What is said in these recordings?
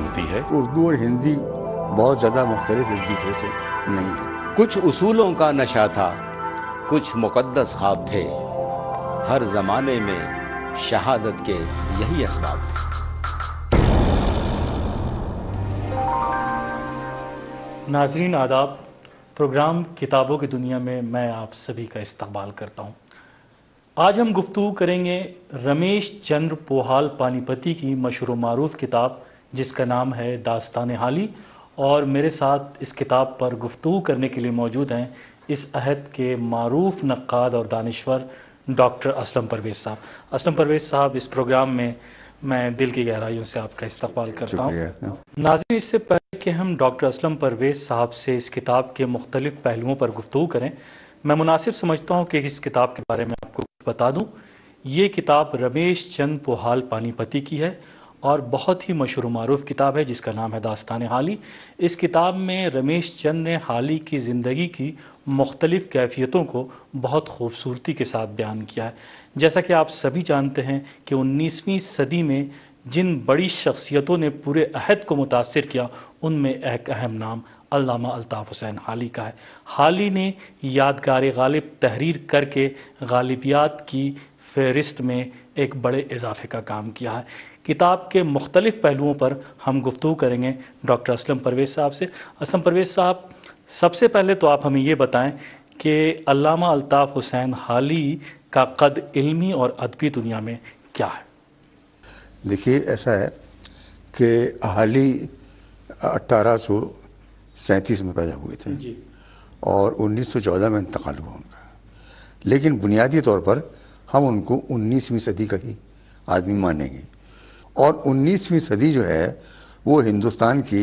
होती है उर्दू और हिंदी बहुत ज़्यादा मुख्तलिफ एक दूसरे से नहीं है कुछ उसूलों का नशा था कुछ मुकदस ख्वाब थे हर ज़माने में शहादत के यही असबाब थे नाजरीन आदाब प्रोग्राम किताबों की दुनिया में मैं आप सभी का इस्तकबाल करता हूँ आज हम गुफ्तु करेंगे रमेश चंद्र पोहाल पानीपति की मशहूर मरूफ किताब जिसका नाम है दास्तान हाली और मेरे साथ इस किताब पर गुफ्तु करने के लिए मौजूद हैं इस अहद के मरूफ नक्द और दानश्वर डॉक्टर असलम परवेज़ साहब असलम परवेज़ साहब इस प्रोग्राम में मैं दिल की गहराइयों से आपका इस्तकबाल करता हूँ नाजिर इससे पहले कि हम डॉक्टर असलम परवेज़ साहब से इस किताब के मुख्तलिफ पहलुओं पर गुफ्तु करें मैं मुनासिब समझता हूँ कि इस किताब के बारे में आपको कुछ बता दूँ ये किताब रमेश चंद पोहाल पानीपति की है और बहुत ही मशहूर मरूफ किताब है जिसका नाम है दास्तान हाली इस किताब में रमेश चंद ने हाली की ज़िंदगी की मुख्तलिफ़ कैफियतों को बहुत खूबसूरती के साथ बयान किया है जैसा कि आप सभी जानते हैं कि उन्नीसवीं सदी में जिन बड़ी शख्सियतों ने पूरे अहद को मुतासर किया उनमें एक अहम नाम अल्लामा अल्ताफ़ हुसैन हाली का है हाली ने यादगार गालिब तहरीर करके गालिबियात की फहरिस्त में एक बड़े इजाफे का काम किया है किताब के मुख्तलिफ पहलुओं पर हम गुफ्तु करेंगे डॉक्टर असलम परवेज़ साहब से असलम परवेज़ साहब सबसे पहले तो आप हमें ये बताएं कि अलामा अल्ताफ़ हुसैन हाली का कद इल्मी और अदबी दुनिया में क्या है देखिए ऐसा है कि हाली अट्ठारह सौ सैंतीस में पैदा हुए थे जी। और 1914 में इंतकाल हुआ उनका लेकिन बुनियादी तौर पर हम उनको 19वीं सदी का ही आदमी मानेंगे और 19वीं सदी जो है वो हिंदुस्तान की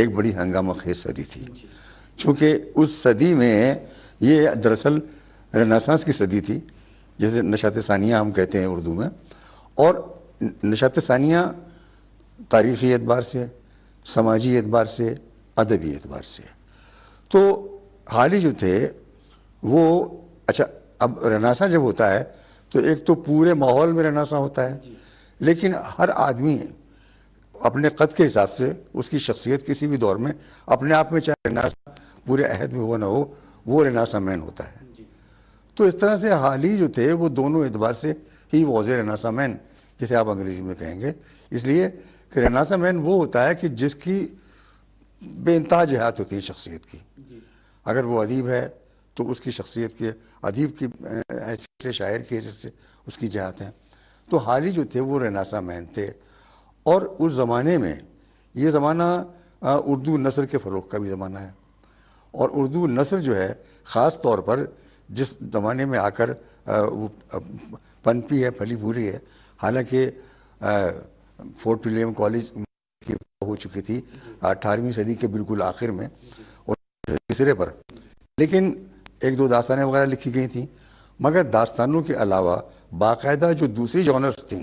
एक बड़ी हंगामा खेज सदी थी चूँकि उस सदी में ये दरअसल रनासांस की सदी थी जैसे नशात सानिया हम कहते हैं उर्दू में और नशात सानिया तारीख़ी एतबार से समाजी एतबार से अदबी एतबार से तो ही जो थे वो अच्छा अब रनासा जब होता है तो एक तो पूरे माहौल में रनासा होता है लेकिन हर आदमी अपने कद के हिसाब से उसकी शख्सियत किसी भी दौर में अपने आप में चाहे रनासा पूरे अहद में हो ना हो वो रनासा मैन होता है तो इस तरह से हाल ही जो थे वो दोनों एतबार से ही वॉज रनासा मैन जिसे आप अंग्रेजी में कहेंगे इसलिए कि रनासा मैन वो होता है कि जिसकी बेनता जहात होती है शख्सियत की अगर वो अदीब है तो उसकी शख्सियत के अदीब की हैसियत से शायर की हैसियत से उसकी जहात है तो हारी जो थे वो रनासा मैन थे और उस ज़माने में ये ज़माना उर्दू नसर के फ़रोग का भी ज़माना है और उर्दू नसर जो है ख़ास तौर पर जिस ज़माने में आकर वो पनपी है फली भूरी है हालांकि फोर्ट विलियम कॉलेज हो चुकी थी अठारहवीं सदी के बिल्कुल आखिर में और तीसरे पर लेकिन एक दो दास्तानें वगैरह लिखी गई थी मगर दास्तानों के अलावा बाकायदा जो दूसरी जॉनर्स थी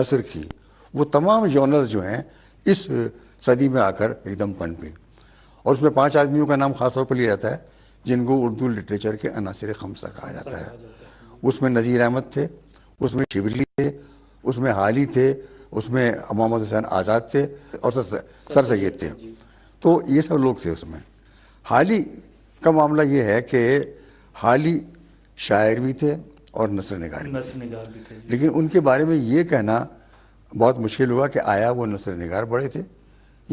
नसर की वो तमाम जॉनर्स जो हैं इस सदी में आकर एकदम पनपे और उसमें पांच आदमियों का नाम ख़ासतौर पर लिया जाता है जिनको उर्दू लिटरेचर के अनासर खमसा कहा जाता है उसमें नज़ीर अहमद थे उसमें शिवली थे उसमें हाली थे उसमें मोहम्मद हुसैन आज़ाद थे और सर, सर सैद थे तो ये सब लोग थे उसमें हाली का मामला ये है कि हाली शायर भी थे और नसर निगारी नसर निगार लेकिन उनके बारे में ये कहना बहुत मुश्किल हुआ कि आया वो नसर निगार बड़े थे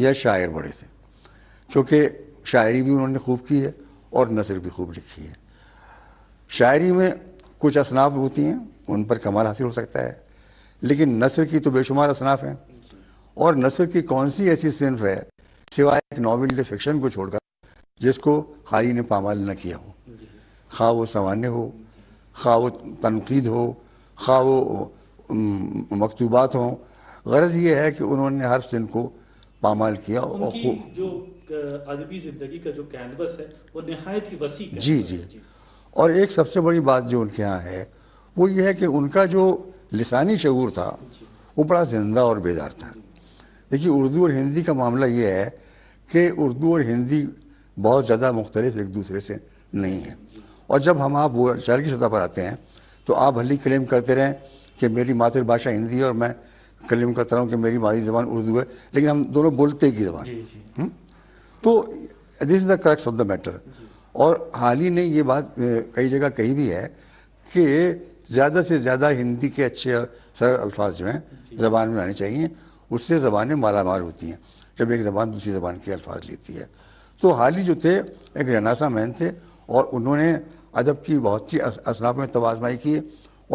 या शायर बड़े थे क्योंकि शायरी भी उन्होंने खूब की है और नसर भी खूब लिखी है शायरी में कुछ असनाफ होती हैं उन पर कमाल हासिल हो सकता है लेकिन नसर की तो बेशुमार असनाफ हैं और नसर की कौन सी ऐसी सिर्फ है सिवाय एक नावल या फिक्शन को छोड़कर जिसको हारी ने पामाल न किया हो खा वो सामान्य हो खा तनकीद हो खा वो मकतूबात हों गर्ज ये है कि उन्होंने हर सिंह को पामाल किया और जो अदबी ज़िंदगी का जो कैनवस है वो नहायत ही वसी जी जी।, जी और एक सबसे बड़ी बात जो उनके यहाँ है वो ये है कि उनका जो लसानी शूर था वो बड़ा जिंदा और बेदार था देखिए उर्दू और हिंदी का मामला ये है कि उर्दू और हिंदी बहुत ज़्यादा मुख्तलिफ एक दूसरे से नहीं है और जब हम आप वो शहर की सतह पर आते हैं तो आप भली क्लेम करते रहें कि मेरी मातृभाषा हिंदी है और मैं क्लेम करता रहा हूँ कि मेरी मादी जबान उर्दू है लेकिन हम दोनों बोलते ही जबान तो this is the correct of the matter और हाल ही ने ये बात कई जगह कही भी है कि ज़्यादा से ज़्यादा हिंदी के अच्छे सरल अल्फाज जो हैं ज़बान में आने चाहिए उससे ज़बानें माला माल होती हैं जब एक ज़बान दूसरी ज़बान के अल्फाज लेती है तो हाल ही जो थे एक रनासा मैन थे और उन्होंने अदब की बहुत सी असनाफ में तोज़माई की है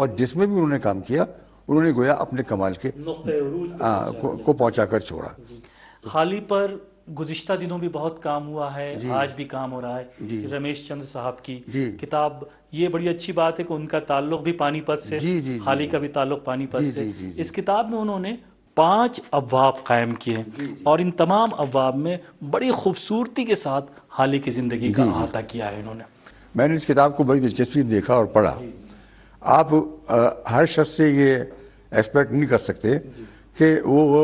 और जिसमें भी उन्होंने काम किया उन्होंने गोया अपने कमाल के आ, को, को पहुँचा कर छोड़ा हाली पर गुजशत दिनों भी बहुत काम हुआ है आज भी काम हो रहा है रमेश चंद्र साहब की किताब ये बड़ी अच्छी बात है कि उनका ताल्लुक भी पानीपत से हाल ही हाली का भी ताल्लुक पानीपत से इस किताब में उन्होंने पांच अवाब कायम किए और इन तमाम अवाब में बड़ी खूबसूरती के साथ हाली की ज़िंदगी का अहाता किया है इन्होंने मैंने इस किताब को बड़ी दिलचस्पी देखा और पढ़ा आप आ, हर शख्स से ये एक्सपेक्ट नहीं कर सकते कि वो, वो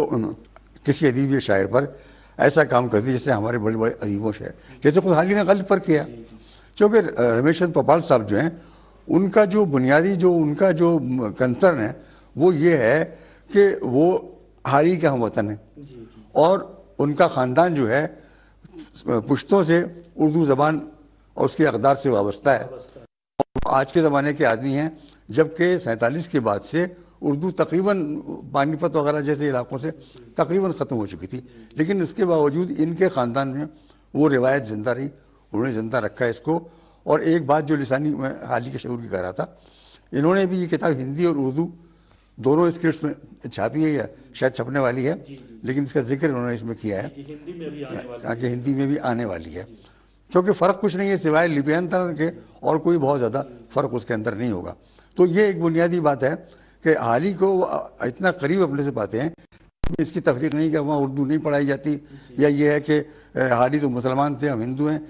किसी अदीब शायर पर ऐसा काम कर दी जैसे हमारे बड़े बड़े अदीबों शायर जैसे तो खुद हाली ने गलत पर किया क्योंकि रमेश चंद्र पपाल साहब जो हैं उनका जो बुनियादी जो उनका जो कंसर्न है वो ये है कि वो हारी के हम वतन है और उनका ख़ानदान जो है पुश्तों से उर्दू ज़बान और उसके अकदार से वाबस्ता है आज के ज़माने के आदमी हैं जबकि सैंतालीस के बाद से उर्दू तकरीबन पानीपत वगैरह जैसे इलाकों से तकरीबन ख़त्म हो चुकी थी लेकिन इसके बावजूद इनके ख़ानदान में वो रिवायत ज़िंदा रही उन्होंने ज़िंदा रखा इसको और एक बात जो लसानी मैं हाल ही के शूर की कह रहा था इन्होंने भी ये किताब हिंदी और उर्दू दोनों स्क्रिप्ट में छापी है या शायद छपने वाली है लेकिन इसका जिक्र उन्होंने इसमें किया है कि हिंदी में भी आने वाली है हाँ, क्योंकि फ़र्क कुछ नहीं है सिवाय लिप्यंतरण के और कोई बहुत ज़्यादा फ़र्क उसके अंदर नहीं होगा तो ये एक बुनियादी बात है कि ही को इतना करीब अपने से पाते हैं इसकी तफरीक नहीं कि वहाँ उर्दू नहीं पढ़ाई जाती या ये है कि हाली तो मुसलमान थे हम हिंदू हैं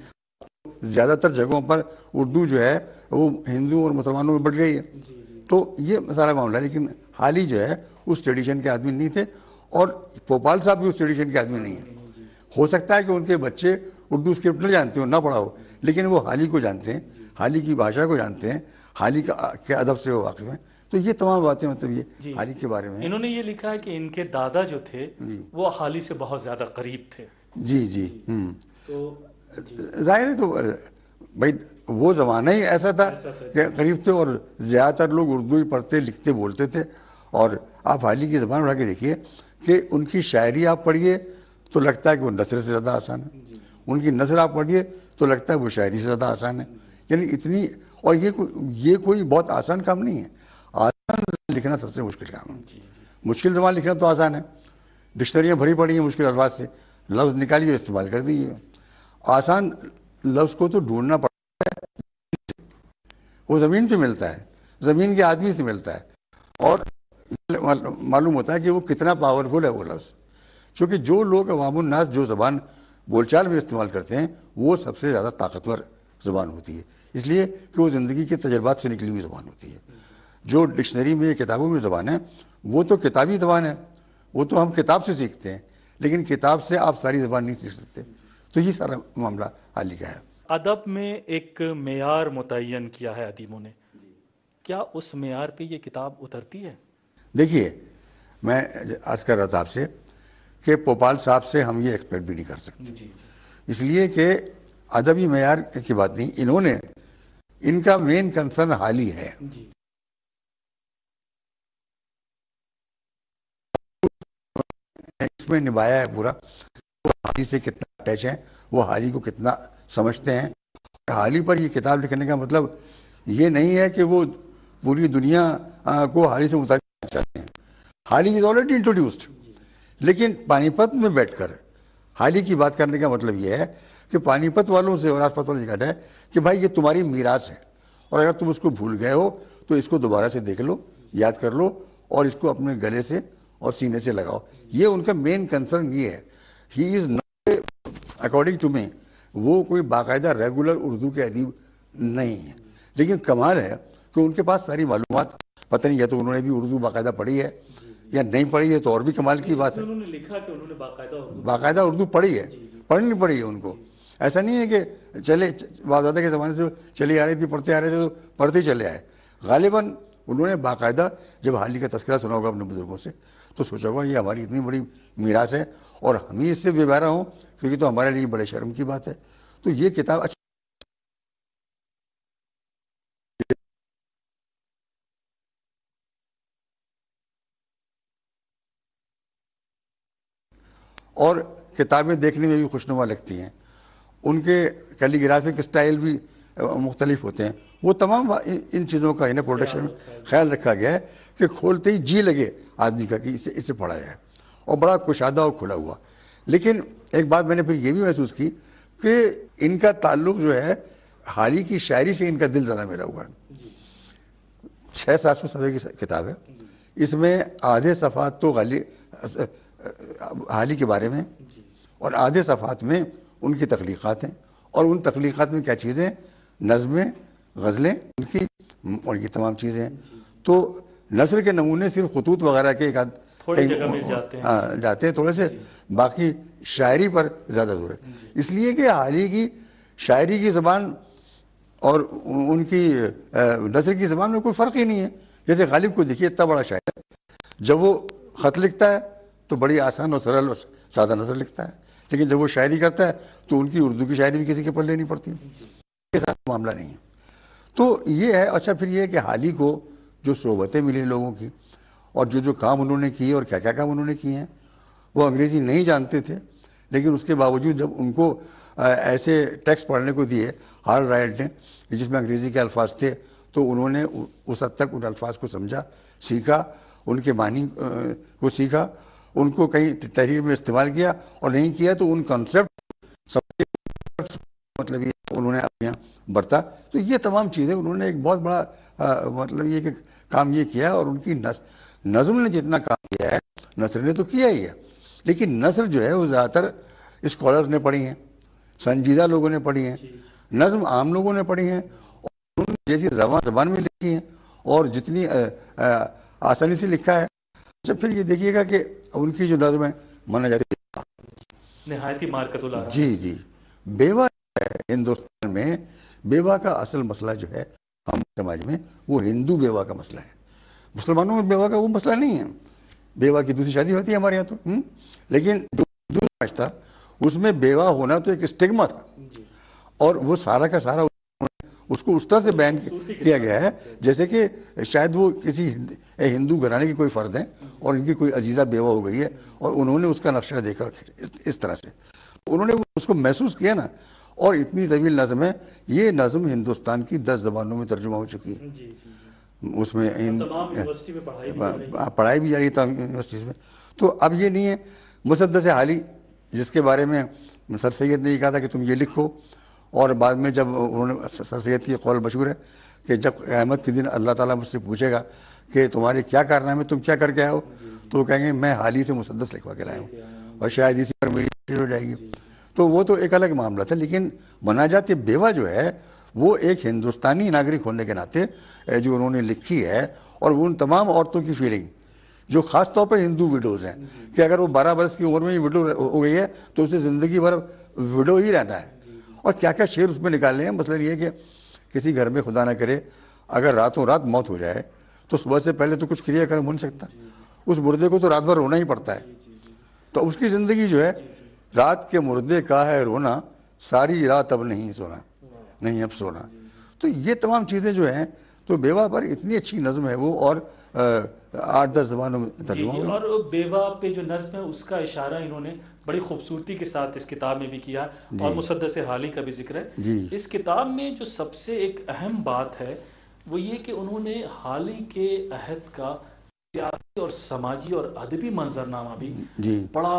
ज़्यादातर जगहों पर उर्दू जो है वो हिंदू और मुसलमानों में बढ़ गई है तो ये सारा मामला है लेकिन हाल ही जो है उस ट्रेडिशन के आदमी नहीं थे और भोपाल साहब भी उस ट्रेडिशन के आदमी नहीं हैं हो सकता है कि उनके बच्चे उर्दू स्क्रिप्ट ना जानते हो ना पढ़ा हो लेकिन वो हाल ही को जानते हैं हाल ही की भाषा को जानते हैं हाल ही का के अदब से वो वाकिफ हैं तो ये तमाम बातें मतलब ये हाली के बारे में इन्होंने ये लिखा है कि इनके दादा जो थे वो हाली से बहुत ज़्यादा करीब थे जी जी हम्म। तो जाहिर है तो भाई वो ज़माना ही ऐसा था कि करीब थे और ज़्यादातर लोग उर्दू ही पढ़ते लिखते बोलते थे और आप हाल ही की ज़बान उठा के देखिए कि उनकी शायरी आप पढ़िए तो लगता है कि वो नसर से ज़्यादा आसान है उनकी नज़र आप पढ़िए तो लगता है वो शायरी से ज़्यादा आसान है यानी इतनी और ये को, ये कोई बहुत आसान काम नहीं है आसान लिखना सबसे मुश्किल काम है मुश्किल जबान लिखना तो आसान है डिक्शनरियाँ भरी पड़ी हैं मुश्किल अल्फाज से लफ्ज़ निकालिए इस्तेमाल कर दीजिए आसान लफ्ज़ को तो ढूंढना पड़ता है वो ज़मीन पर मिलता है ज़मीन के आदमी से मिलता है और मालूम होता है कि वो कितना पावरफुल है वो लफ्ज़ क्योंकि जो लोग अवामुलनास जो ज़बान बोलचाल में इस्तेमाल करते हैं वो सबसे ज़्यादा ताकतवर ज़बान होती है इसलिए कि वो ज़िंदगी के तजर्बात से निकली हुई ज़बान होती है जो डिक्शनरी में किताबों में ज़बान है वो तो किताबी ज़बान है वो तो हम किताब से सीखते हैं लेकिन किताब से आप सारी ज़बान नहीं सीख सकते तो ये सारा मामला हाल का है अदब में एक मैार मुतन किया है अदीबों ने क्या उस मैार पर यह किताब उतरती है देखिए मैं आज कर रहा था आपसे कि पोपाल साहब से हम ये एक्सपेक्ट भी नहीं कर सकते इसलिए कि अदबी मैार की बात नहीं इन्होंने इनका मेन कंसर्न हाल ही है इसमें निभाया है पूरा वो हाली से कितना अटैच है वो हाली को कितना समझते हैं हाली पर ये किताब लिखने का मतलब ये नहीं है कि वो पूरी दुनिया को हाली से मुताबिक चाहते हैं हाली इज ऑलरेडी इंट्रोड्यूस्ड लेकिन पानीपत में बैठकर हाल ही की बात करने का मतलब यह है कि पानीपत वालों से और आसपास वालों से कहा है कि भाई ये तुम्हारी मीरास है और अगर तुम उसको भूल गए हो तो इसको दोबारा से देख लो याद कर लो और इसको अपने गले से और सीने से लगाओ ये उनका मेन कंसर्न ये है he is not according to me वो कोई बाकायदा रेगुलर उर्दू के अदीब नहीं है लेकिन कमाल है कि उनके पास सारी मालूम पता नहीं या तो उन्होंने भी उर्दू बाकायदा पढ़ी है या नहीं पढ़ी है तो और भी कमाल की बात है उन्होंने लिखा कि उन्होंने बाकायदा उर्दू बाकायदा उर्दू पढ़ी है पढ़नी पड़ी है उनको ऐसा नहीं है कि चले वाबदादा के ज़माने से चली आ रही थी पढ़ते आ रहे थे तो पढ़ते चले आए गालिबा उन्होंने बाकायदा जब हाल ही का तस्करा सुना होगा अपने बुज़ुर्गों से तो सोचा होगा ये हमारी इतनी बड़ी मीरास है और हम ही इससे बेबारा हों क्योंकि तो हमारे लिए बड़े शर्म की बात है तो ये किताब अच्छा और किताबें देखने में भी खुशनुमा लगती हैं उनके कैलीग्राफिक स्टाइल भी मुख्तलिफ होते हैं वो तमाम इन चीज़ों का इन्हें प्रोडक्शन में ख्याल रखा गया है कि खोलते ही जी लगे आदमी का कि इसे इसे पढ़ा जाए और बड़ा कुशादा और खुला हुआ लेकिन एक बात मैंने फिर ये भी महसूस की कि इनका ताल्लुक जो है हाल ही की शायरी से इनका दिल ज़्यादा मिला हुआ है छः सात सौ सफ़े की किताब है इसमें आधे सफ़ात तो गाली हाली के बारे में और आधे सफ़ात में उनकी तख्लीक़ात हैं और उन तख्लीक़ात में क्या चीज़ें नज़में गज़लें उनकी और ये तमाम चीज़ें हैं तो नसर के नमूने सिर्फ खतूत वगैरह के एक जाते हैं हाँ, जाते हैं थोड़े से बाकी शायरी पर ज़्यादा जोर है इसलिए कि हाल ही की शायरी की ज़बान और उनकी नसर की ज़बान में कोई फ़र्क ही नहीं है जैसे गालिब को देखिए इतना बड़ा शायर जब वो ख़त लिखता है तो बड़ी आसान और सरल और सादा नज़र लिखता है लेकिन जब वो शायरी करता है तो उनकी उर्दू की शायरी भी किसी के पल लेनी पड़ती है साथ मामला नहीं है तो ये है अच्छा फिर ये है कि हाल ही को जो सोबतें मिली लोगों की और जो जो काम उन्होंने किए और क्या क्या काम उन्होंने किए हैं वो अंग्रेज़ी नहीं जानते थे लेकिन उसके बावजूद जब उनको ऐसे टेक्स्ट पढ़ने को दिए हार्ड राइट ने जिसमें अंग्रेज़ी के अल्फाज थे तो उन्होंने उस हद तक उन अल्फाज को समझा सीखा उनके मानी को सीखा उनको कहीं तहरीर में इस्तेमाल किया और नहीं किया तो उन कॉन्सेप्ट मतलब ये उन्होंने अपने यहाँ बरता तो ये तमाम चीज़ें उन्होंने एक बहुत बड़ा आ, मतलब ये काम ये किया और उनकी नस, नज़म ने जितना काम किया है नसर ने तो किया ही है लेकिन नसर जो है वो ज़्यादातर इस्कॉलर ने पढ़ी हैं संजीदा लोगों ने पढ़ी हैं नज़म आम लोगों ने पढ़ी हैं और जैसी रवा जबान में लिखी हैं और जितनी आ, आ, आसानी से लिखा है अच्छा फिर ये देखिएगा कि उनकी जो है माना जाती नहायती जी जी बेवा हिंदुस्तान में बेवा का असल मसला जो है हम समाज में वो हिंदू बेवा का मसला है मुसलमानों में बेवा का वो मसला नहीं है बेवा की दूसरी शादी होती है हमारे यहाँ तो हुँ? हम्म? लेकिन जो समाज था उसमें बेवा होना तो एक स्टिग्मा था और वो सारा का सारा उसको उस तरह से बैन किया गया है जैसे कि शायद वो किसी हिंदू घराने की कोई फ़र्द हैं और इनकी कोई अजीज़ा बेवा हो गई है और उन्होंने उसका नक्शा देखा इस, तरह से उन्होंने उसको महसूस किया ना और इतनी तवील नज़म है ये नज़म हिंदुस्तान की दस जबानों में तर्जुमा हो चुकी है उसमें पढ़ाई भी जा रही है यूनिवर्सिटीज़ में तो अब ये नहीं है मुसदस हाली जिसके बारे में सर सैद ने कहा था कि तुम ये लिखो और बाद में जब उन्होंने सैद की कौल मशहूर है कि जब अहमद के दिन अल्लाह ताला मुझसे पूछेगा कि तुम्हारे क्या कारनामे तुम क्या करके आए हो तो कहेंगे मैं हाल ही से मुसदस लिखवा के लाया हूँ और शायद इसी पर मेरी हो जाएगी तो वो तो एक अलग मामला था लेकिन मनाजात बेवा जो है वो एक हिंदुस्तानी नागरिक होने के नाते जो उन्होंने लिखी है और उन तमाम औरतों की फीलिंग जो खास तौर पर हिंदू विडोज़ हैं कि अगर वो 12 बरस की उम्र में ही विडो हो गई है तो उसे ज़िंदगी भर विडो ही रहना है और क्या क्या शेर उसमें निकालने हैं मसला ये है कि किसी घर में खुदा ना करे अगर रातों रात मौत हो जाए तो सुबह से पहले तो कुछ क्रियाकर्म हो नहीं सकता उस मुर्दे को तो रात भर रोना ही पड़ता है तो उसकी ज़िंदगी जो है रात के मुर्दे का है रोना सारी रात अब नहीं सोना नहीं अब सोना तो ये तमाम चीज़ें जो हैं तो बेवा पर इतनी अच्छी नज़म है वो और आठ दस जबानों में तर्जुमा और बेवा पे जो नज़म है उसका इशारा इन्होंने बड़ी खूबसूरती के साथ इस किताब में भी किया और मुसदस हाली का भी जिक्र है इस किताब में जो सबसे एक अहम बात है वो ये कि उन्होंने हाल ही के अहद का सियासी और समाजी और अदबी मंजरनामा भी बड़ा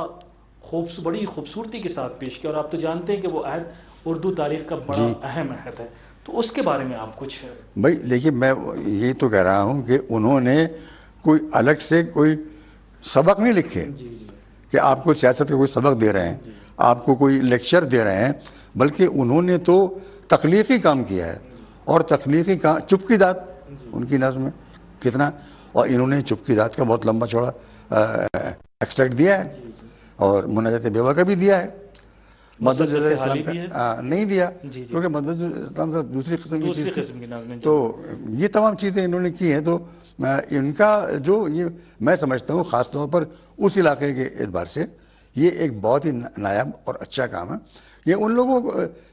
खूब बड़ी खूबसूरती के साथ पेश किया और आप तो जानते हैं कि वो अहद उर्दू तारीख का बड़ा अहम अहद है तो उसके बारे में आप कुछ भाई देखिए मैं ये तो कह रहा हूँ कि उन्होंने कोई अलग से कोई सबक नहीं लिखे जी जी कि आपको सियासत का कोई सबक दे रहे हैं आपको कोई लेक्चर दे रहे हैं बल्कि उन्होंने तो तकलीफ़ी काम किया है और तकलीफ़ी काम दात उनकी नज़र में कितना और इन्होंने चुपकी दात का बहुत लंबा चौड़ा एक्सट्रैक्ट दिया है और मुनाजत बेवा का भी दिया है मदद इस्लाम का नहीं दिया क्योंकि मदद इस्लाम सर दूसरी किस्म की चीज़ तो ये तमाम चीज़ें इन्होंने की हैं तो इनका जो ये मैं समझता हूँ ख़ास तौर पर उस इलाके के एतबार से ये एक बहुत ही नायाब और अच्छा काम है ये उन लोगों को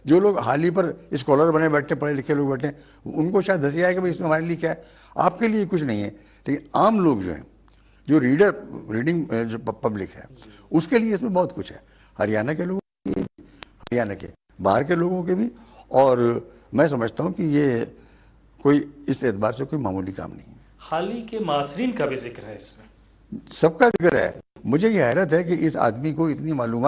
जो लोग हाल ही पर स्कॉलर बने बैठे पढ़े लिखे लोग बैठे उनको शायद धसी आए कि भाई इसमें हमारे लिए क्या है आपके लिए कुछ नहीं है लेकिन आम लोग जो हैं जो रीडर रीडिंग जो पब्लिक है उसके लिए इसमें बहुत कुछ है हरियाणा के लोग हरियाणा के बाहर के लोगों के भी और मैं समझता हूँ कि ये कोई इस एतबार से कोई मामूली काम नहीं है हाल ही के मासरीन का भी जिक्र है इसमें सबका जिक्र है मुझे यह हैरत है कि इस आदमी को इतनी मालूम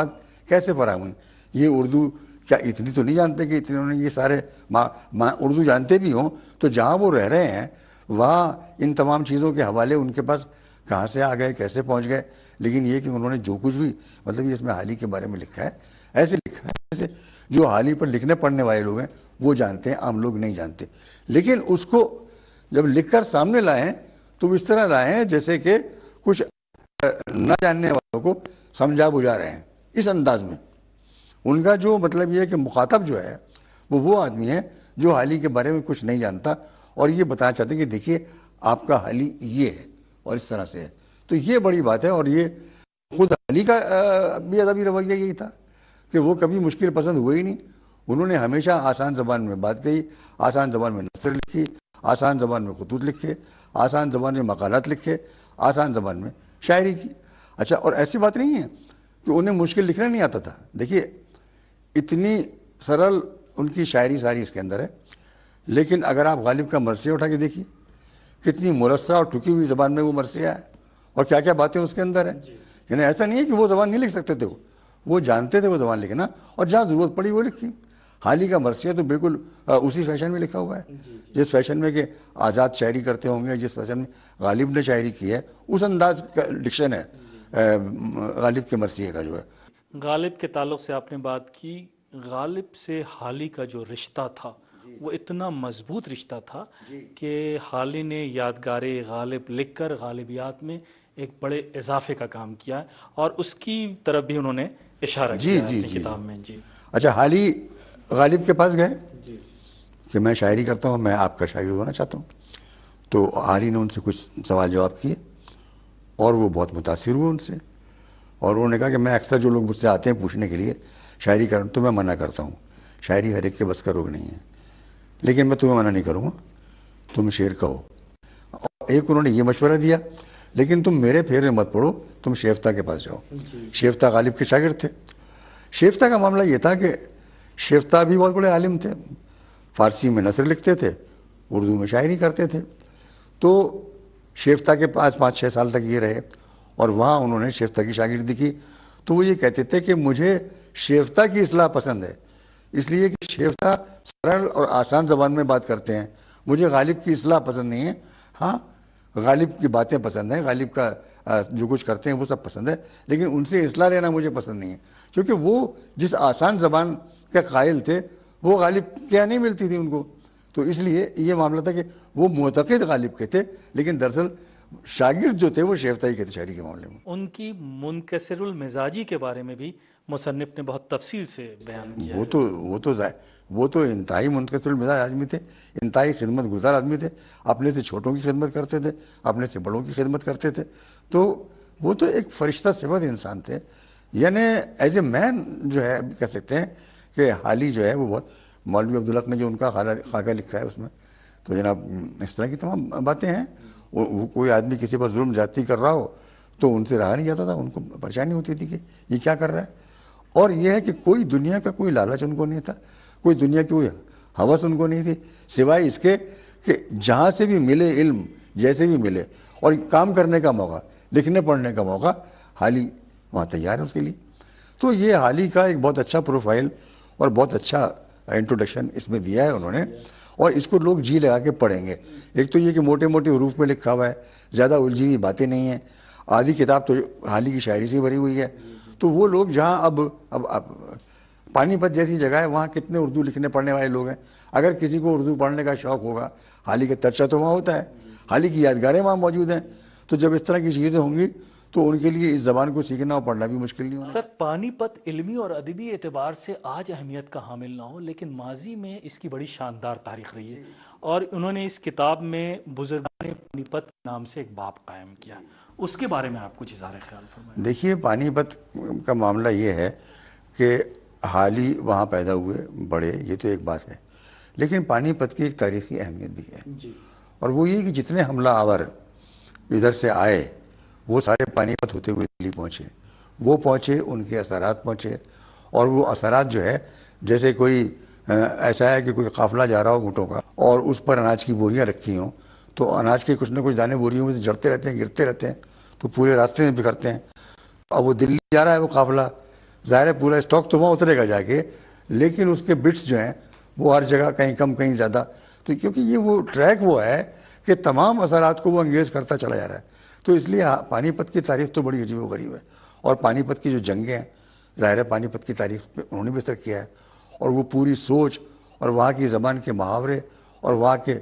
कैसे फराम हुई ये उर्दू क्या इतनी तो नहीं जानते कि इतने उन्होंने ये सारे मा, उर्दू जानते भी हों तो जहाँ वो रह रहे हैं वहाँ इन तमाम चीज़ों के हवाले उनके पास कहाँ से आ गए कैसे पहुँच गए लेकिन ये कि उन्होंने जो कुछ भी मतलब ये इसमें हाल ही के बारे में लिखा है ऐसे लिखा है से जो हाल ही पर लिखने पढ़ने वाले लोग हैं वो जानते हैं आम लोग नहीं जानते लेकिन उसको जब लिखकर सामने लाए हैं तो इस तरह लाए हैं जैसे कि कुछ न जानने वालों को समझा बुझा रहे हैं इस अंदाज में उनका जो मतलब ये है कि मुखातब जो है वो वो आदमी है जो हाल ही के बारे में कुछ नहीं जानता और ये बताना चाहते कि देखिए आपका हाल ही ये है और इस तरह से है तो ये बड़ी बात है और ये खुद हाल ही का अदबी रवैया यही था कि वो कभी मुश्किल पसंद हुए ही नहीं उन्होंने हमेशा आसान जबान में बात कही आसान जबान में नसर लिखी आसान जबान में खतूत लिखे आसान जबान में मकालत लिखे आसान जबान में शायरी की अच्छा और ऐसी बात नहीं है कि उन्हें मुश्किल लिखना नहीं आता था देखिए इतनी सरल उनकी शायरी सारी इसके अंदर है लेकिन अगर आप गालिब का मरसिया उठा के देखिए कितनी मुरस्सा और ठुकी हुई ज़बान में वो मरसिया है और क्या क्या बातें उसके अंदर है यानी ऐसा नहीं है कि वो ज़बान नहीं लिख सकते थे वो वो जानते थे वो जबान लिखना और जहाँ ज़रूरत पड़ी वो लिखी हाल ही का मरसिया तो बिल्कुल उसी फैशन में लिखा हुआ है जी जी। जिस फैशन में कि आज़ाद शायरी करते होंगे जिस फैशन में गालिब ने शायरी की है उस अंदाज का डिक्शन है गालिब के मरसिए का जो है गालिब के ताल्लुक से आपने बात की गालिब से हाल ही का जो रिश्ता था वो इतना मजबूत रिश्ता था कि हाल ही ने यादगार गालिब लिख कर गालिबियात में एक बड़े इजाफे का काम किया और उसकी तरफ भी उन्होंने इशारा जी जी जी किताब में जी अच्छा हाल ही गालिब के पास गए जी कि मैं शायरी करता हूँ मैं आपका शायर होना चाहता हूँ तो आरी ने उनसे कुछ सवाल जवाब किए और वो बहुत मुतासर हुए उनसे और उन्होंने कहा कि मैं अक्सर जो लोग मुझसे आते हैं पूछने के लिए शायरी कर तो मैं मना करता हूँ शायरी हर एक के बस का रोग नहीं है लेकिन मैं तुम्हें मना नहीं करूँगा तुम शेर कहो एक उन्होंने ये मशवरा दिया लेकिन तुम मेरे फेर में मत पड़ो तुम शेफ्ता के पास जाओ शेफ्ता गालिब के शागिर थे शेफ्ता का मामला ये था कि शेफ्ता भी बहुत बड़े आलिम थे फारसी में नसर लिखते थे उर्दू में शायरी करते थे तो शेफ्ता के पास पाँच छः साल तक ये रहे और वहाँ उन्होंने शेफ्ता की शागिर्दी की तो वो ये कहते थे कि मुझे शेफ्ता की असलाह पसंद है इसलिए कि शेफ्ता सरल और आसान जबान में बात करते हैं मुझे गालिब की असलाह पसंद नहीं है हाँ गालिब की बातें पसंद हैं गालिब का जो कुछ करते हैं वो सब पसंद है लेकिन उनसे असलाह लेना मुझे पसंद नहीं है क्योंकि वो जिस आसान जबान के कायल थे वो गालिब क्या नहीं मिलती थी उनको तो इसलिए ये मामला था कि वो मतकद गालिब के थे लेकिन दरअसल शागिर्द जो थे वो शेफताई के थे शायरी के मामले में उनकी मुनकसरमिजाजी के बारे में भी मुसनफ़ ने बहुत तफसील से बयान किया वो तो वो तो वो तो इंतहाई मुनकसर मिजाज आदमी थे इंतहाई खिदमत गुजार आदमी थे अपने से छोटों की खिदमत करते थे अपने से बड़ों की खिदमत करते थे तो वो तो एक फरिश्ता सिफत इंसान थे यानी एज ए मैन जो है कह सकते हैं कि हाल ही जो है वो बहुत मौलवी अब्दुल्लक ने जो उनका खाला खाका लिखा है उसमें तो जनाब इस तरह की तमाम बातें हैं वो कोई आदमी किसी पर जुल्म जाती कर रहा हो तो उनसे रहा नहीं जाता था उनको परेशानी होती थी कि ये क्या कर रहा है और यह है कि कोई दुनिया का कोई लालच उनको नहीं था कोई दुनिया की कोई हवस उनको नहीं थी सिवाय इसके कि जहाँ से भी मिले इल्म जैसे भी मिले और काम करने का मौका लिखने पढ़ने का मौका हाल ही वहाँ तैयार है उसके लिए तो ये हाल ही का एक बहुत अच्छा प्रोफाइल और बहुत अच्छा इंट्रोडक्शन इसमें दिया है उन्होंने और इसको लोग जी लगा के पढ़ेंगे एक तो ये कि मोटे मोटे रूप में लिखा हुआ है ज़्यादा उलझी हुई बातें नहीं हैं आधी किताब तो हाल ही की शायरी से भरी हुई है तो वो लोग जहाँ अब अब, अब पानीपत जैसी जगह है वहाँ कितने उर्दू लिखने पढ़ने वाले लोग हैं अगर किसी को उर्दू पढ़ने का शौक़ होगा हाल ही का तर्चा तो वहाँ होता है हाल ही की यादगारें वहाँ मौजूद हैं तो जब इस तरह की चीज़ें होंगी तो उनके लिए इस जबान को सीखना और पढ़ना भी मुश्किल नहीं होगा सर पानीपत इलमी और अदबी एतबार से आज अहमियत का हामिल ना हो लेकिन माजी में इसकी बड़ी शानदार तारीख रही है और उन्होंने इस किताब में बुजुर्गान पानीपत नाम से एक बाप कायम किया उसके बारे में आप कुछ इजारे ख्याल देखिए पानीपत का मामला ये है कि हाल ही वहाँ पैदा हुए बड़े ये तो एक बात है लेकिन पानीपत की एक तारीखी अहमियत भी है और वो ये कि जितने हमला आवर इधर से आए वो सारे पानीपत होते हुए दिल्ली पहुँचे वो पहुँचे उनके असरात पहुँचे और वो असरात जो है जैसे कोई ऐसा है कि कोई काफिला जा रहा हो ऊँटों का और उस पर अनाज की बोरियाँ रखी हों तो अनाज के कुछ ना कुछ दाने बोरियों में तो जड़ते रहते हैं गिरते रहते हैं तो पूरे रास्ते में बिखरते हैं अब वो दिल्ली जा रहा है वो काफिला ज़ाहिर है पूरा स्टॉक तो वहाँ उतरेगा जाके लेकिन उसके बिट्स जो हैं वो हर जगह कहीं कम कहीं ज़्यादा तो क्योंकि ये वो ट्रैक वो है कि तमाम असरात को वो अंगेज करता चला जा रहा है तो इसलिए हाँ, पानीपत की तारीफ तो बड़ी अजीब गरीब है और पानीपत की जो जंगें हैं ज़ाहिर है पानीपत की तारीफ पर उन्होंने भी असर किया है और वो पूरी सोच और वहाँ की ज़बान के मुहावरे और वहाँ के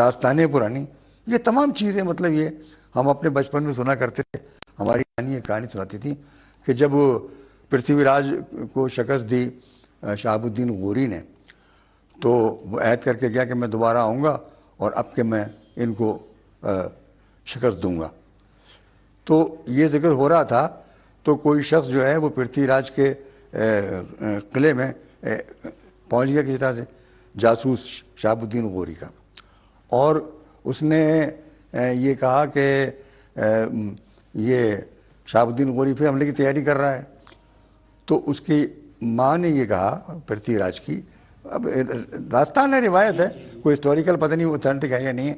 दास्तानें पुरानी ये तमाम चीज़ें मतलब ये हम अपने बचपन में सुना करते थे हमारी नानी एक कहानी सुनाती थी कि जब पृथ्वीराज को शकस दी शहाबुद्दीन गोरी ने तो वो ऐद करके गया कि मैं दोबारा आऊँगा और अब के मैं इनको शकस दूंगा तो ये जिक्र हो रहा था तो कोई शख्स जो है वो पृथ्वीराज के किले में पहुंच गया किसी तरह से जासूस शहाबुद्दीन गोरी का और उसने ये कहा कि ये शाहबुद्दीन गौरी फिर हमले की तैयारी कर रहा है तो उसकी माँ ने ये कहा पृथ्वीराज की अब दास्तान है रिवायत है कोई हिस्टोरिकल पता नहीं ऑथेंटिक है या नहीं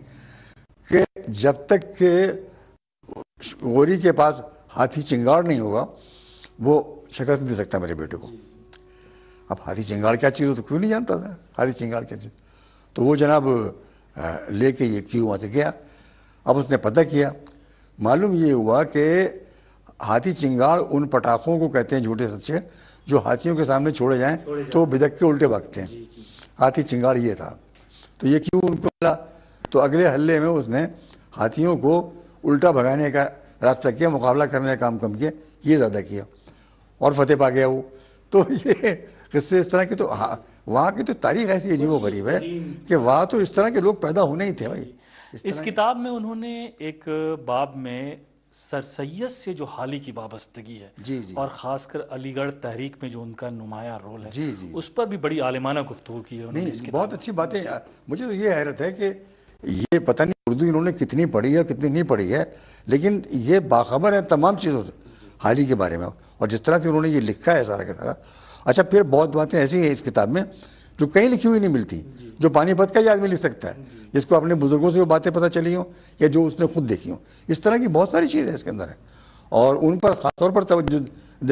कि जब तक के गौरी के पास हाथी चिंगाड़ नहीं होगा वो शिकस्त दे सकता मेरे बेटे को अब हाथी चिंगाड़ क्या चीज़ हो तो क्यों नहीं जानता था हाथी चिंगाड़ क्या चीज़ तो वो जनाब लेके ये क्यों वहाँ से गया अब उसने पता किया मालूम ये हुआ कि हाथी चिंगाड़ उन पटाखों को कहते हैं झूठे सच्चे जो हाथियों के सामने छोड़े जाएं तो बिदक के उल्टे भागते हैं हाथी चिंगाड़ ये था तो ये क्यों उनको मिला तो अगले हल्ले में उसने हाथियों को उल्टा भगाने का रास्ता किया मुकाबला करने का काम कम किया ये ज़्यादा किया और फतेह पा गया वो तो ये किस्से इस तरह के तो हाँ, वहाँ की तो तारीख ऐसी व गरीब है कि वहाँ तो इस तरह के लोग पैदा होने ही थे भाई इस, इस किताब में उन्होंने एक बाब में सर सैयद से जो हाल ही की वाबस्तगी है जी जी और ख़ासकर अलीगढ़ तहरीक में जो उनका नुमाया रोल है जी जी उस पर भी बड़ी आलिमाना गुफ्तु की है नहीं बहुत अच्छी बातें मुझे तो ये हैरत है कि ये पता नहीं उर्दू इन्होंने कितनी पढ़ी है कितनी नहीं पढ़ी है लेकिन ये बाखबर है तमाम चीज़ों से हाल ही के बारे में और जिस तरह से उन्होंने ये लिखा है सारा के सारा अच्छा फिर बहुत बातें ऐसी हैं इस किताब में जो कहीं लिखी हुई नहीं मिलती जो पानीपत का ही आदमी लिख सकता है जिसको अपने बुजुर्गों से वो बातें पता चली हों या जो उसने खुद देखी हों इस तरह की बहुत सारी चीज़ें इसके अंदर हैं और उन पर ख़ासतौर पर तोज्जो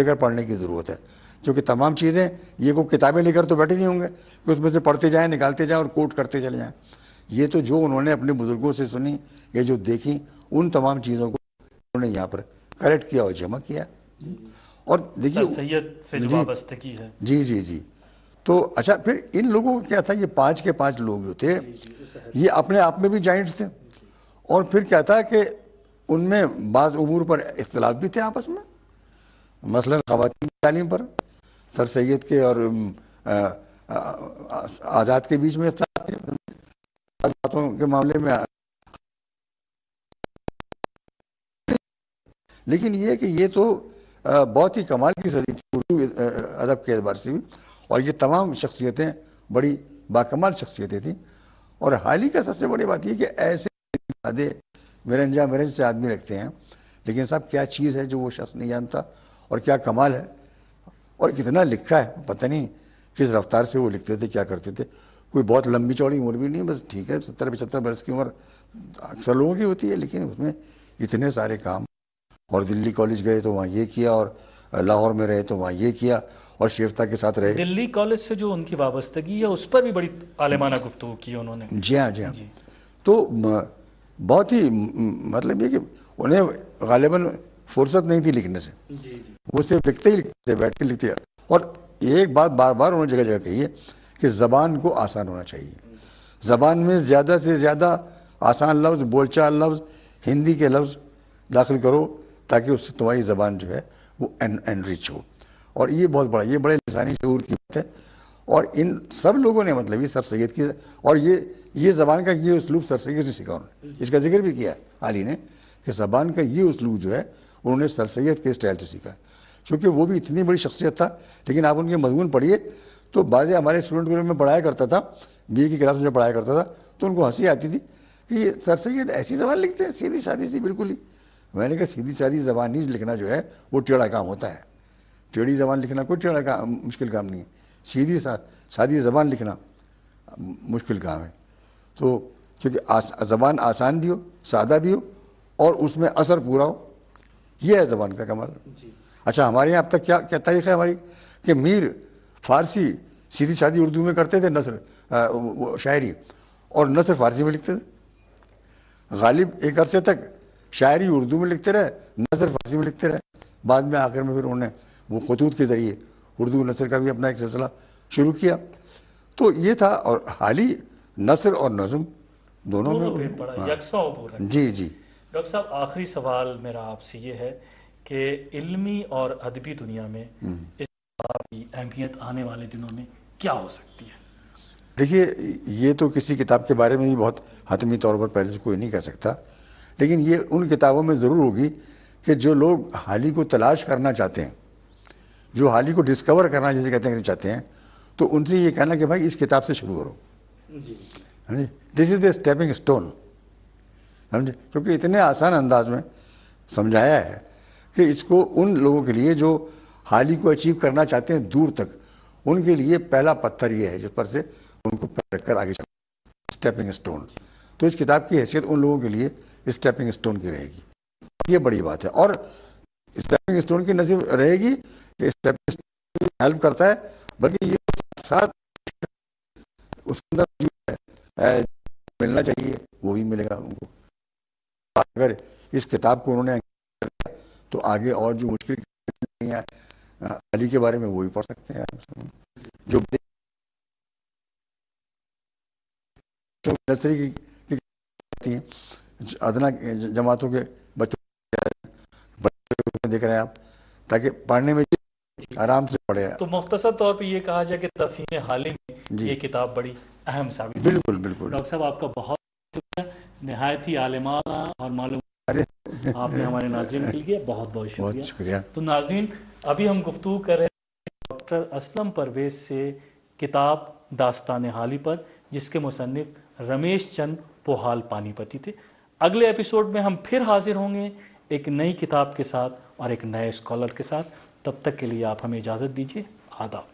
देकर पढ़ने की ज़रूरत है क्योंकि तमाम चीज़ें ये को किताबें लेकर तो बैठे नहीं होंगे कि उसमें से पढ़ते जाएँ निकालते जाएँ और कोट करते चले जाएँ ये तो जो उन्होंने अपने बुज़ुर्गों से सुनी या जो देखी उन तमाम चीज़ों को उन्होंने यहाँ पर कलेक्ट किया और जमा किया और देखिए सैयद से जो है जी जी जी तो अच्छा फिर इन लोगों का क्या था ये पाँच के पाँच लोग जो थे ये अपने आप में भी जाइंट्स थे और फिर क्या था कि उनमें बाज़ अमूर पर इख्तलाफ भी थे आपस में मसला खातन की तालीम पर सर सैद के और आज़ाद के बीच में बातों के मामले में लेकिन ये कि ये तो बहुत ही कमाल की सदी थी उर्दू अदब के अतबार से भी और ये तमाम शख्सियतें बड़ी बाकमाल शख्सियतें थी और हाल ही का सबसे बड़ी बात यह कि ऐसे आधे मिरंजा मिरंज से आदमी रखते हैं लेकिन साहब क्या चीज़ है जो वो शख्स नहीं जानता और क्या कमाल है और कितना लिखा है पता नहीं किस रफ्तार से वो लिखते थे क्या करते थे कोई बहुत लंबी चौड़ी उम्र भी नहीं बस ठीक है सत्तर पचहत्तर बरस की उम्र अक्सर लोगों की होती है लेकिन उसमें इतने सारे काम और दिल्ली कॉलेज गए तो वहाँ ये किया और लाहौर में रहे तो वहाँ ये किया और शेफ्ता के साथ रहे दिल्ली कॉलेज से जो उनकी वाबस्तगी है उस पर भी बड़ी आलमाना गुफ्तु की उन्होंने जी हाँ जी हाँ तो बहुत ही मतलब ये कि उन्हें गालिबा फुर्सत नहीं थी लिखने से जी। वो सिर्फ लिखते ही लिखते बैठ के लिखते और एक बात बार बार उन्होंने जगह जगह कही है कि ज़बान को आसान होना चाहिए ज़बान में ज़्यादा से ज़्यादा आसान लफ्ज़ बोलचाल लफ्ज़ हिंदी के लफ्ज़ दाखिल करो ताकि उससे तुम्हारी ज़बान जो है वो एन एनरिच हो और ये बहुत बड़ा ये बड़े लसानी शूर की बात है और इन सब लोगों ने मतलब ये सर सैद की और ये ये जबान का ये उसलूब सर सैद से सीखा उन्होंने इसका जिक्र भी किया अली ने कि जबान का ये उसलूब जो है उन्होंने सर सैद के स्टाइल से सीखा क्योंकि वो भी इतनी बड़ी शख्सियत था लेकिन आप उनके मजमून पढ़िए तो बाज़े हमारे स्टूडेंट को मैं पढ़ाया करता था बी की क्लास में जब पढ़ाया करता था तो उनको हंसी आती थी कि सर सैद ऐसी जबान लिखते हैं सीधी सादी सी बिल्कुल ही मैंने कहा सीधी सारी जबान ही लिखना जो है वो टेढ़ा काम होता है टेढ़ी जबान लिखना कोई टेढ़ा काम मुश्किल काम नहीं है सीधी सा सादी जबान लिखना मुश्किल काम है तो क्योंकि आस, जबान आसान भी हो सादा भी हो और उसमें असर पूरा हो यह है जबान का कमाल अच्छा हमारे यहाँ अब तक क्या क्या तारीख है हमारी कि मीर फारसी सीधी शादी उर्दू में करते थे नसर शायरी और नसर फारसी में लिखते थे गालिब एक अरसे तक शायरी उर्दू में लिखते रहे नसर फारसी में लिखते रहे बाद में आखिर में फिर उन्होंने वो खतूत के ज़रिए उर्दू नसर का भी अपना एक सिलसिला शुरू किया तो ये था और हाल ही नसर और नज़म दोनों में हाँ। जी जी डॉक्टर साहब आखिरी सवाल मेरा आपसे ये है कि इल्मी और अदबी दुनिया में हम्म। इस की अहमियत आने वाले दिनों में क्या हो सकती है देखिए ये तो किसी किताब के बारे में भी बहुत हतमी तौर पर पहले से कोई नहीं कह सकता लेकिन ये उन किताबों में ज़रूर होगी कि जो लोग हाल ही को तलाश करना चाहते हैं जो हाल ही को डिस्कवर करना जैसे कहते हैं चाहते हैं तो उनसे ये कहना कि भाई इस किताब से शुरू करो समझे this is the stepping stone समझे क्योंकि इतने आसान अंदाज में समझाया है कि इसको उन लोगों के लिए जो हाल ही को अचीव करना चाहते हैं दूर तक उनके लिए पहला पत्थर ये है जिस पर से उनको रखकर आगे चलना स्टेपिंग स्टोन तो इस किताब की हैसियत उन लोगों के लिए स्टेपिंग स्टोन की रहेगी ये बड़ी बात है और स्टेपिंग स्टोन की नसीब रहेगी कि स्टेपिंग हेल्प करता है बल्कि ये साथ उसके अंदर जो है मिलना चाहिए वो भी मिलेगा उनको अगर इस किताब को उन्होंने तो आगे और जो मुश्किल है अली के बारे में वो भी पढ़ सकते हैं जो नर्सरी की हैं अदना जमातों के बच्चों देख रहे हैं आप ताकि पढ़ने में आराम से पढ़े तो मुख्तसर तौर पर यह कहा जाए कि तफी हाल में ये किताब बड़ी अहम साबित बिल्कुल बिल्कुल डॉक्टर साहब आपका बहुत शुक्रिया नहायत ही आलमाना और मालूम आपने हमारे नाजरन के लिए बहुत बहुत शुक्रिया बहुत शुक्रिया तो नाजरीन अभी हम गुफ्तु कर रहे हैं डॉक्टर असलम परवेज से किताब दास्तान हाली पर जिसके मुसनफ़ रमेश चंद पोहाल पानीपति थे अगले एपिसोड में हम फिर हाजिर होंगे एक नई किताब के साथ और एक नए स्कॉलर के साथ तब तक के लिए आप हमें इजाज़त दीजिए आदाब